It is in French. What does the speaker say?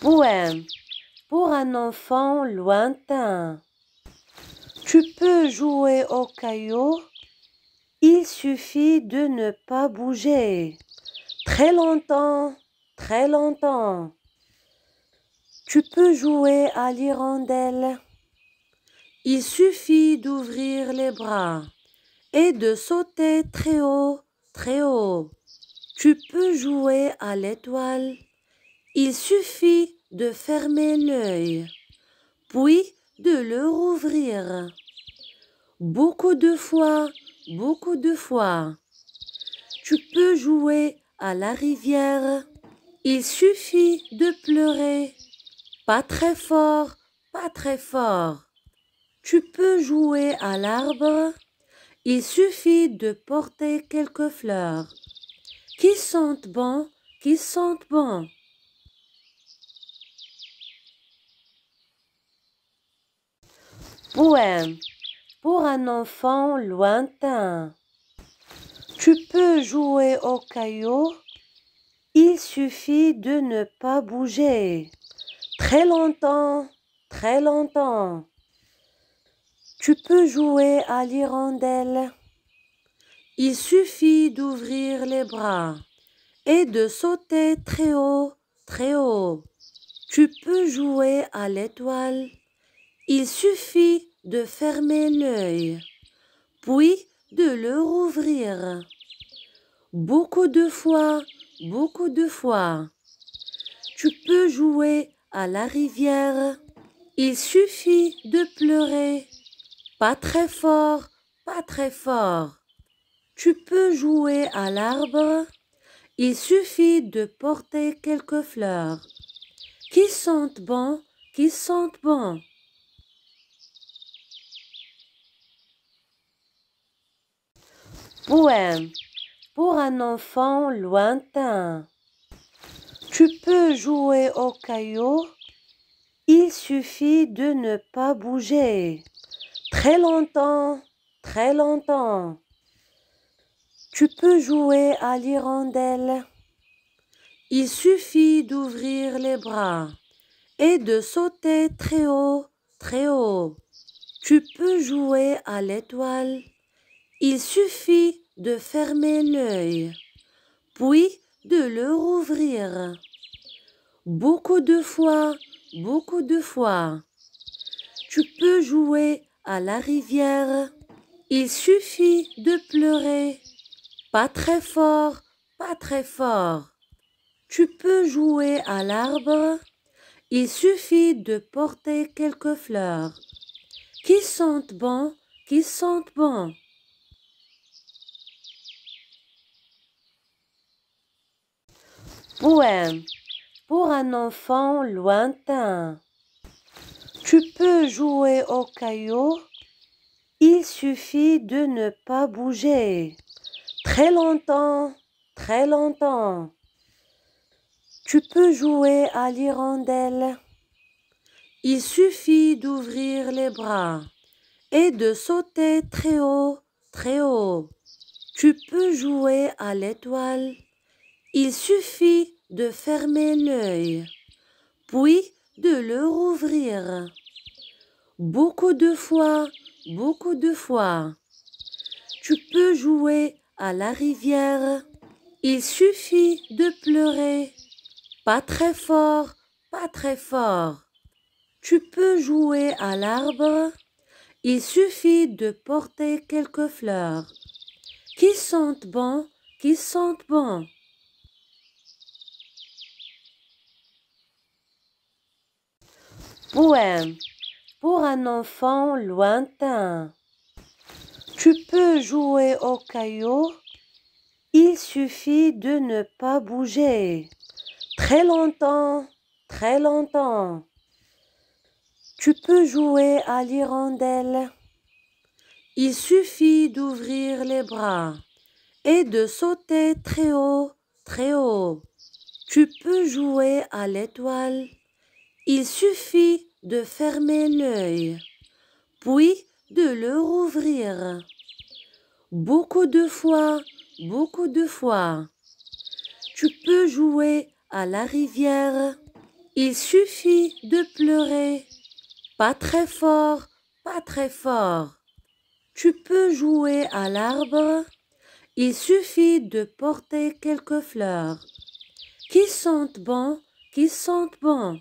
Poème pour un enfant lointain. Tu peux jouer au caillou, il suffit de ne pas bouger. Très longtemps, très longtemps. Tu peux jouer à l'hirondelle. Il suffit d'ouvrir les bras et de sauter très haut, très haut. Tu peux jouer à l'étoile. Il suffit de fermer l'œil, puis de le rouvrir. Beaucoup de fois, beaucoup de fois. Tu peux jouer à la rivière. Il suffit de pleurer. Pas très fort, pas très fort. Tu peux jouer à l'arbre. Il suffit de porter quelques fleurs. Qui sentent bon, qui sentent bon. pour un enfant lointain. Tu peux jouer au caillou, il suffit de ne pas bouger. Très longtemps, très longtemps. Tu peux jouer à l'hirondelle. Il suffit d'ouvrir les bras et de sauter très haut, très haut. Tu peux jouer à l'étoile. Il suffit de fermer l'œil, puis de le rouvrir. Beaucoup de fois, beaucoup de fois. Tu peux jouer à la rivière. Il suffit de pleurer. Pas très fort, pas très fort. Tu peux jouer à l'arbre. Il suffit de porter quelques fleurs. Qui sentent bon, qui sentent bon. Poème pour un enfant lointain. Tu peux jouer au caillou, il suffit de ne pas bouger. Très longtemps, très longtemps. Tu peux jouer à l'hirondelle. Il suffit d'ouvrir les bras et de sauter très haut, très haut. Tu peux jouer à l'étoile. Il suffit de fermer l'œil, puis de le rouvrir. Beaucoup de fois, beaucoup de fois. Tu peux jouer à la rivière. Il suffit de pleurer. Pas très fort, pas très fort. Tu peux jouer à l'arbre. Il suffit de porter quelques fleurs. Qui sentent bon, qui sentent bon. Poème pour un enfant lointain. Tu peux jouer au caillou, il suffit de ne pas bouger. Très longtemps, très longtemps. Tu peux jouer à l'hirondelle. Il suffit d'ouvrir les bras et de sauter très haut, très haut. Tu peux jouer à l'étoile. Il suffit de fermer l'œil, puis de le rouvrir. Beaucoup de fois, beaucoup de fois. Tu peux jouer à la rivière. Il suffit de pleurer. Pas très fort, pas très fort. Tu peux jouer à l'arbre. Il suffit de porter quelques fleurs. Qui sentent bon, qui sentent bon. Poème pour un enfant lointain. Tu peux jouer au caillou, il suffit de ne pas bouger. Très longtemps, très longtemps. Tu peux jouer à l'hirondelle. Il suffit d'ouvrir les bras et de sauter très haut, très haut. Tu peux jouer à l'étoile. Il suffit de fermer l'œil, puis de le rouvrir. Beaucoup de fois, beaucoup de fois. Tu peux jouer à la rivière. Il suffit de pleurer. Pas très fort, pas très fort. Tu peux jouer à l'arbre. Il suffit de porter quelques fleurs. Qui sentent bon, qui sentent bon.